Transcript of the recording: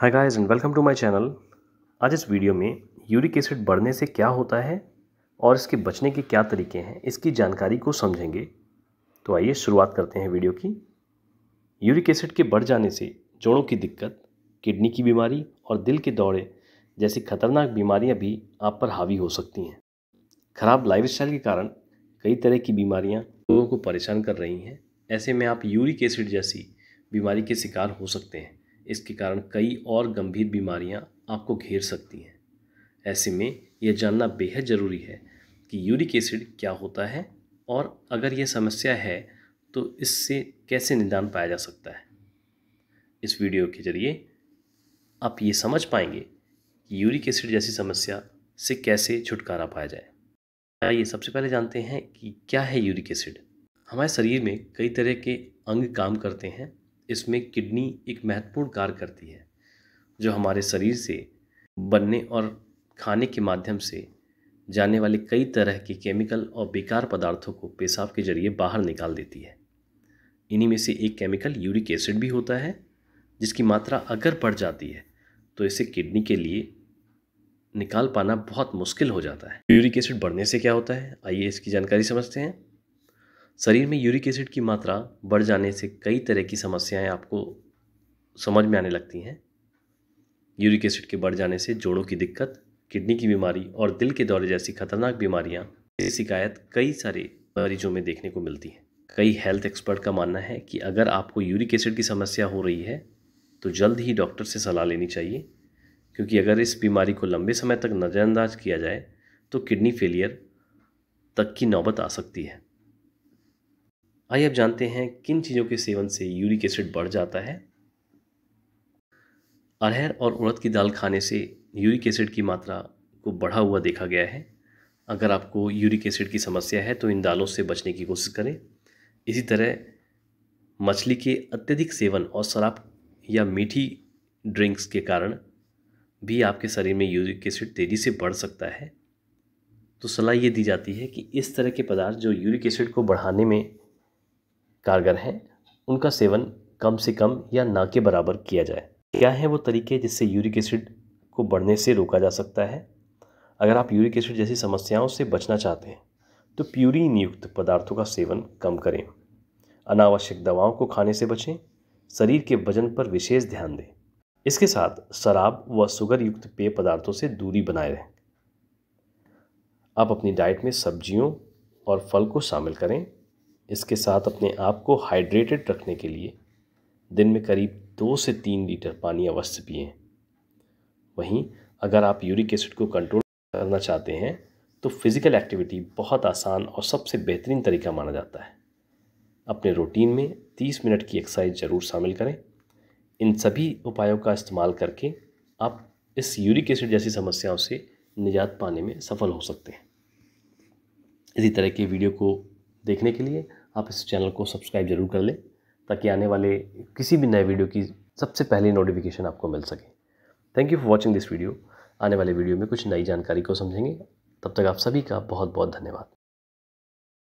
hi guys and welcome to my channel आज इस video में यूरिक एसिड बढ़ने से क्या होता है और इसके बचने के क्या तरीके हैं इसकी जानकारी को समझेंगे तो आइए शुरुआत करते हैं वीडियो की यूरिक एसिड के बढ़ जाने से जोड़ों की दिक्कत किडनी की बीमारी और दिल के दौड़े जैसी खतरनाक बीमारियाँ भी आप पर हावी हो सकती हैं खराब लाइफ के कारण कई तरह की बीमारियाँ लोगों को परेशान कर रही हैं ऐसे में आप यूरिक एसिड जैसी बीमारी के शिकार हो सकते हैं इसके कारण कई और गंभीर बीमारियां आपको घेर सकती हैं ऐसे में यह जानना बेहद ज़रूरी है कि यूरिक एसिड क्या होता है और अगर यह समस्या है तो इससे कैसे निदान पाया जा सकता है इस वीडियो के ज़रिए आप ये समझ पाएंगे कि यूरिक एसिड जैसी समस्या से कैसे छुटकारा पाया जाए आइए सबसे पहले जानते हैं कि क्या है यूरिक एसिड हमारे शरीर में कई तरह के अंग काम करते हैं इसमें किडनी एक महत्वपूर्ण कार्य करती है जो हमारे शरीर से बनने और खाने के माध्यम से जाने वाले कई तरह के केमिकल और बेकार पदार्थों को पेशाब के जरिए बाहर निकाल देती है इन्हीं में से एक केमिकल यूरिक एसिड भी होता है जिसकी मात्रा अगर बढ़ जाती है तो इसे किडनी के लिए निकाल पाना बहुत मुश्किल हो जाता है यूरिक एसिड बढ़ने से क्या होता है आइए इसकी जानकारी समझते हैं शरीर में यूरिक एसिड की मात्रा बढ़ जाने से कई तरह की समस्याएं आपको समझ में आने लगती हैं यूरिक एसिड के बढ़ जाने से जोड़ों की दिक्कत किडनी की बीमारी और दिल के दौरे जैसी खतरनाक बीमारियां शिकायत कई सारे मरीजों में देखने को मिलती है कई हेल्थ एक्सपर्ट का मानना है कि अगर आपको यूरिक एसिड की समस्या हो रही है तो जल्द ही डॉक्टर से सलाह लेनी चाहिए क्योंकि अगर इस बीमारी को लंबे समय तक नज़रअंदाज किया जाए तो किडनी फेलियर तक की नौबत आ सकती है आइए अब जानते हैं किन चीज़ों के सेवन से यूरिक एसिड बढ़ जाता है अरहर और उड़द की दाल खाने से यूरिक एसिड की मात्रा को बढ़ा हुआ देखा गया है अगर आपको यूरिक एसिड की समस्या है तो इन दालों से बचने की कोशिश करें इसी तरह मछली के अत्यधिक सेवन और शराब या मीठी ड्रिंक्स के कारण भी आपके शरीर में यूरिक एसिड तेज़ी से बढ़ सकता है तो सलाह ये दी जाती है कि इस तरह के पदार्थ जो यूरिक एसिड को बढ़ाने में कारगर हैं उनका सेवन कम से कम या ना के बराबर किया जाए क्या है वो तरीके जिससे यूरिक एसिड को बढ़ने से रोका जा सकता है अगर आप यूरिक एसिड जैसी समस्याओं से बचना चाहते हैं तो प्यूरिन युक्त पदार्थों का सेवन कम करें अनावश्यक दवाओं को खाने से बचें शरीर के वजन पर विशेष ध्यान दें इसके साथ शराब व शुगर युक्त पेय पदार्थों से दूरी बनाए रहें आप अपनी डाइट में सब्जियों और फल को शामिल करें इसके साथ अपने आप को हाइड्रेटेड रखने के लिए दिन में करीब दो से तीन लीटर पानी अवश्य पिए वहीं अगर आप यूरिक एसिड को कंट्रोल करना चाहते हैं तो फिज़िकल एक्टिविटी बहुत आसान और सबसे बेहतरीन तरीका माना जाता है अपने रूटीन में 30 मिनट की एक्सरसाइज ज़रूर शामिल करें इन सभी उपायों का इस्तेमाल करके आप इस यूरिक एसिड जैसी समस्याओं से निजात पाने में सफल हो सकते हैं इसी तरह के वीडियो को देखने के लिए आप इस चैनल को सब्सक्राइब जरूर कर लें ताकि आने वाले किसी भी नए वीडियो की सबसे पहले नोटिफिकेशन आपको मिल सके thank you for watching this video आने वाले वीडियो में कुछ नई जानकारी को समझेंगे तब तक आप सभी का बहुत बहुत धन्यवाद